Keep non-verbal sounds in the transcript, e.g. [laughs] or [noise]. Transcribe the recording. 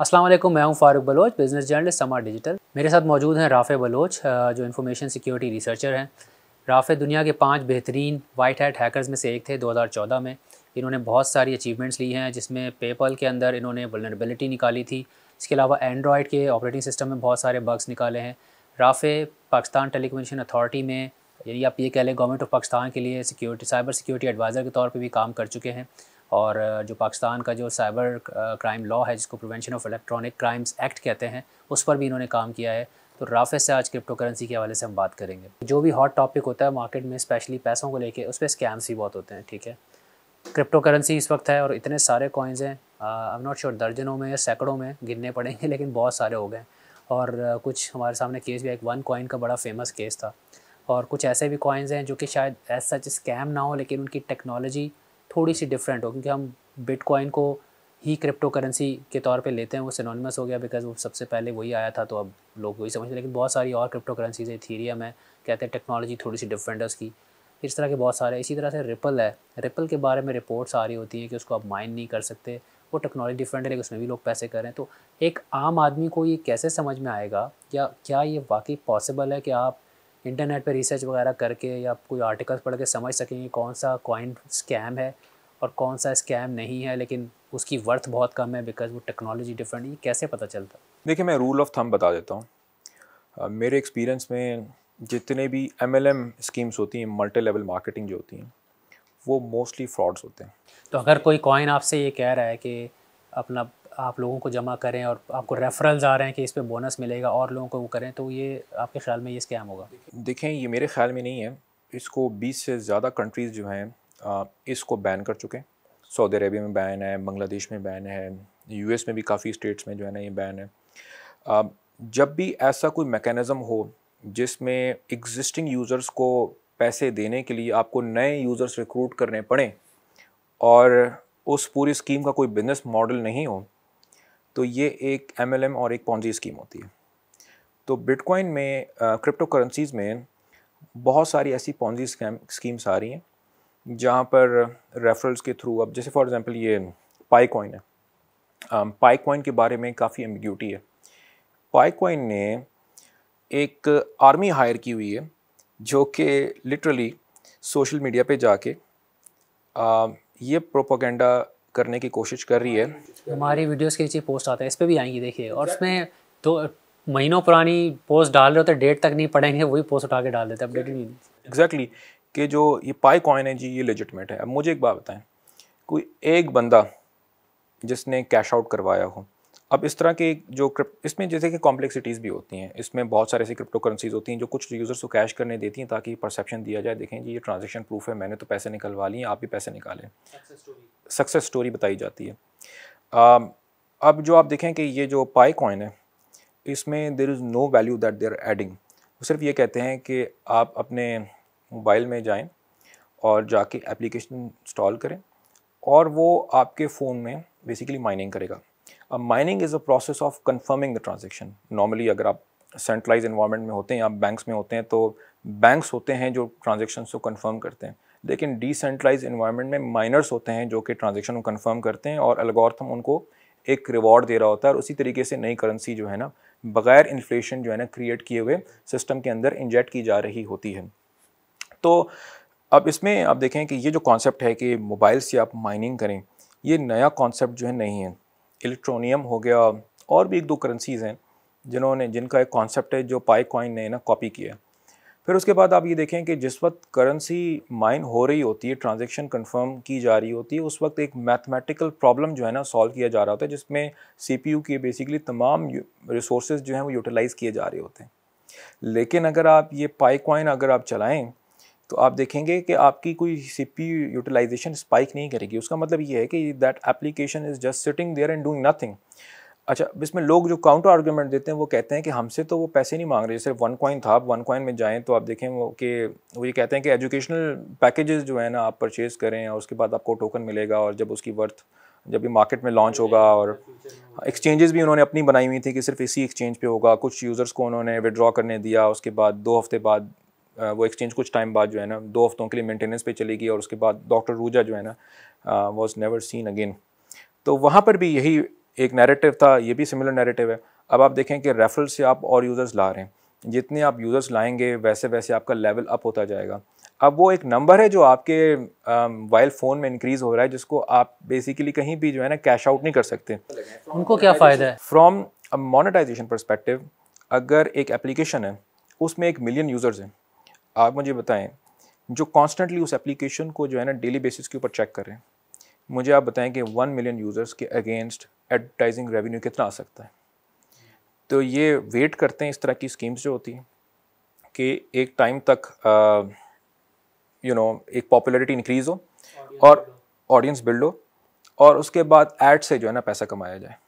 असलम मैं हूं Farooq Baloch business journalist समार डिजिटल मेरे साथ मौजूद हैं राफ़े बलोच जो इन्फॉर्मेशन सिक्योरिटी रिसर्चर हैं राफ़े दुनिया के पांच बेहतरीन वाइट हैट हैकर्स में से एक थे 2014 में इन्होंने बहुत सारी अचीवमेंट्स ली हैं जिसमें पेपल के अंदर इन्होंने वलनरेबिलिटी निकाली थी इसके अलावा एंड्रॉयड के ऑपरेटिंग सिस्टम में बहुत सारे बग्स निकाले हैं राफ़े पाकिस्तान टेलीकम्युनिकेशन अथॉरिटी में यदि आप ये कह लें गवर्नमेंट ऑफ पाकिस्तान के लिए सिक्योरिटी साइबर सिक्योरिटी एडवाइज़र के तौर पर भी काम कर चुके हैं और जो पाकिस्तान का जो साइबर क्राइम लॉ है जिसको prevention of electronic crimes act कहते हैं उस पर भी इन्होंने काम किया है तो राफे से आज क्रिप्टो करेंसी के हवाले से हम बात करेंगे जो भी हॉट टॉपिक होता है मार्केट में स्पेशली पैसों को लेकर उस पर स्कैम्स भी बहुत होते हैं ठीक है क्रिप्टो करेंसी इस वक्त है और इतने सारे कॉइन्स हैं आई एम नॉट श्योर दर्जनों में या सैकड़ों में गिनने पड़ेंगे [laughs] लेकिन बहुत सारे हो गए और कुछ हमारे सामने केस भी एक वन कॉइन का बड़ा फेमस केस था और कुछ ऐसे भी कॉइन्स हैं जो कि शायद एज सच स्कैम ना हो लेकिन उनकी टेक्नोलॉजी थोड़ी सी डिफरेंट हो क्योंकि हम बिटकॉइन को ही क्रिप्टो करेंसी के तौर पे लेते हैं वो सिनोनिमस हो गया बिकॉज वो सबसे पहले वही आया था तो अब लोग वही समझते हैं लेकिन बहुत सारी और क्रिप्टो करेंसीज है थीरियम है कहते हैं टेक्नोलॉजी थोड़ी सी डिफरेंट है उसकी इस तरह के बहुत सारे इसी तरह से रिपल है रिपल के बारे में रिपोर्ट्स आ रही होती हैं कि उसको आप माइन नहीं कर सकते वो टेक्नोलॉजी डिफरेंट है लेकिन उसमें भी लोग पैसे कर रहे हैं तो एक आम आदमी को ये कैसे समझ में आएगा या क्या ये वाकई पॉसिबल है कि आप इंटरनेट पर रिसर्च वगैरह करके या कोई आर्टिकल्स पढ़ के समझ सकेंगे कौन सा कॉइन स्कैम है और कौन सा स्कैम नहीं है लेकिन उसकी वर्थ बहुत कम है बिकॉज वो टेक्नोलॉजी डिफरेंट है कैसे पता चलता देखिए मैं रूल ऑफ थम बता देता हूँ मेरे एक्सपीरियंस में जितने भी एम स्कीम्स होती हैं मल्टी लेवल मार्केटिंग जो होती हैं वो मोस्टली फ्रॉड्स होते हैं तो अगर कोई कॉइन आपसे ये कह रहा है कि अपना आप लोगों को जमा करें और आपको रेफरल्स आ रहे हैं कि इस पर बोनस मिलेगा और लोगों को वो करें तो ये आपके ख्याल में ये स्कैम होगा देखें ये मेरे ख्याल में नहीं है इसको बीस से ज़्यादा कंट्रीज़ जो हैं इसको बैन कर चुके हैं सऊदी अरेबिया में बैन है बांग्लादेश में बैन है एस में भी काफ़ी स्टेट्स में जो है ना ये बैन है जब भी ऐसा कोई मेकनिज़म हो जिसमें एग्जिस्टिंग यूज़र्स को पैसे देने के लिए आपको नए यूज़र्स रिक्रूट करने पड़ें और उस पूरी स्कीम का कोई बिजनेस मॉडल नहीं हो तो ये एक एम और एक पॉन्जी स्कीम होती है तो बिटकॉइन में क्रिप्टो करेंसीज़ में बहुत सारी ऐसी पॉन्जी स्कैम स्कीम्स आ रही हैं जहाँ पर रेफरल्स के थ्रू अब जैसे फॉर एग्जांपल ये पाई कॉइन है पाई कॉइन के बारे में काफ़ी एम्बिग्यूटी है पाई कॉइन ने एक आर्मी हायर की हुई है जो कि लिटरली सोशल मीडिया पे जाके आ, ये प्रोपोगेंडा करने की कोशिश कर रही है हमारी वीडियोस के नीचे पोस्ट आते हैं इस पर भी आएंगी देखिए और उसमें दो महीनों पुरानी पोस्ट डाल रहे होते डेट तक नहीं पढ़ेंगे वही पोस्ट उठा के डाल देते अपडेट नहीं एग्जैक्टली कि जो ये पाई कॉइन है जी ये लेजिटमेट है अब मुझे एक बात बताएं कोई एक बंदा जिसने कैश आउट करवाया हो अब इस तरह के जो इसमें जैसे कि कॉम्प्लेक्सिटीज़ भी होती हैं इसमें बहुत सारे ऐसी क्रिप्टो करेंसीज होती हैं जो कुछ यूज़र्स को कैश करने देती हैं ताकि परसेप्शन दिया जाए देखें जी ये ट्रांजेक्शन प्रूफ है मैंने तो पैसे निकलवा लिए आप भी पैसे निकालें सक्सेस स्टोरी बताई जाती है अब जो आप देखें कि ये जो पाई कॉइन है इसमें there is no value that there adding वो सिर्फ ये कहते हैं कि आप अपने मोबाइल में जाएं और जाके एप्लीकेशन इंस्टॉल करें और वो आपके फ़ोन में बेसिकली माइनिंग करेगा mining is a process of confirming the transaction normally अगर आप सेंट्रलाइज इन्वायरमेंट में होते हैं आप बैंक्स में होते हैं तो बैंक्स होते हैं जो ट्रांजेक्शन को कन्फर्म करते हैं लेकिन डिसेंट्रलाइज इन्वायरमेंट में माइनर्स होते हैं जो कि ट्रांजेक्शन को कन्फर्म करते हैं और अलगौरथम उनको एक रिवॉर्ड दे रहा होता है और उसी तरीके से नई करेंसी जो है ना बगैर इन्फ्लेशन जो है ना क्रिएट किए हुए सिस्टम के अंदर इंजेक्ट की जा रही होती है तो अब इसमें आप देखें कि ये जो कॉन्सेप्ट है कि मोबाइल से आप माइनिंग करें ये नया कॉन्सेप्ट जो है नहीं है इलेक्ट्रोनियम हो गया और भी एक दो करेंसीज़ हैं जिन्होंने जिनका एक कॉन्सेप्ट है जो पाई कॉइन ने ना कॉपी किया फिर उसके बाद आप ये देखें कि जिस वक्त करेंसी माइन हो रही होती है ट्रांज़ेक्शन कंफर्म की जा रही होती है उस वक्त एक मैथमेटिकल प्रॉब्लम जो है ना सॉल्व किया जा रहा होता है जिसमें सीपीयू के बेसिकली तमाम रिसोर्स जो हैं वो यूटिलाइज़ किए जा रहे होते हैं लेकिन अगर आप ये पाई कॉइन अगर आप चलाएँ तो आप देखेंगे कि आपकी कोई सी पी यूटिलाइजेशन स्पाइक नहीं करेगी उसका मतलब ये है कि that application is just sitting there and doing nothing अच्छा इसमें लोग जो काउंटर आर्गूमेंट देते हैं वो कहते हैं कि हमसे तो वो पैसे नहीं मांग रहे जैसे वन कॉइन था आप वन कॉइन में जाएँ तो आप देखें वो कि वो ये कहते हैं कि एजुकेशनल पैकेजेस जो है ना आप परचेज़ करें और उसके बाद आपको टोकन मिलेगा और जब उसकी वर्थ जब भी मार्केट में लॉन्च होगा और एक्सचेंजेस भी उन्होंने अपनी बनाई हुई थी कि सिर्फ इसी एक्सचेंज पे होगा कुछ यूज़र्स को उन्होंने विड्रॉ करने दिया उसके बाद दो हफ्ते बाद वो एक्सचेंज कुछ टाइम बाद जो है ना दो हफ्तों के लिए मेंटेनेंस पे चली गई और उसके बाद डॉक्टर रूजा जो है ना वॉज नेवर सीन अगेन तो वहाँ पर भी यही एक नैरेटिव था ये भी सिमिलर नैरेटिव है अब आप देखें कि रेफरल से आप और यूज़र्स ला रहे हैं जितने आप यूज़र्स लाएंगे वैसे वैसे आपका लेवल अप होता जाएगा अब वो एक नंबर है जो आपके मोबाइल फ़ोन में इंक्रीज़ हो रहा है जिसको आप बेसिकली कहीं भी जो है ना कैश आउट नहीं कर सकते उनको क्या फ़ायदा है फ्रॉम मोनेटाइजेशन परस्पेक्टिव अगर एक एप्लीकेशन है उसमें एक मिलियन यूज़र्स हैं आप मुझे बताएं जो कॉन्स्टेंटली उस एप्लीकेशन को जो है ना डेली बेसिस के ऊपर चेक करें मुझे आप बताएं कि वन मिलियन यूज़र्स के अगेंस्ट एडवर्टाइजिंग रेवेन्यू कितना आ सकता है तो ये वेट करते हैं इस तरह की स्कीम्स जो होती हैं कि एक टाइम तक यू नो you know, एक पॉपुलरिटी इंक्रीज़ हो और ऑडियंस बिल्ड हो और उसके बाद एड से जो है ना पैसा कमाया जाए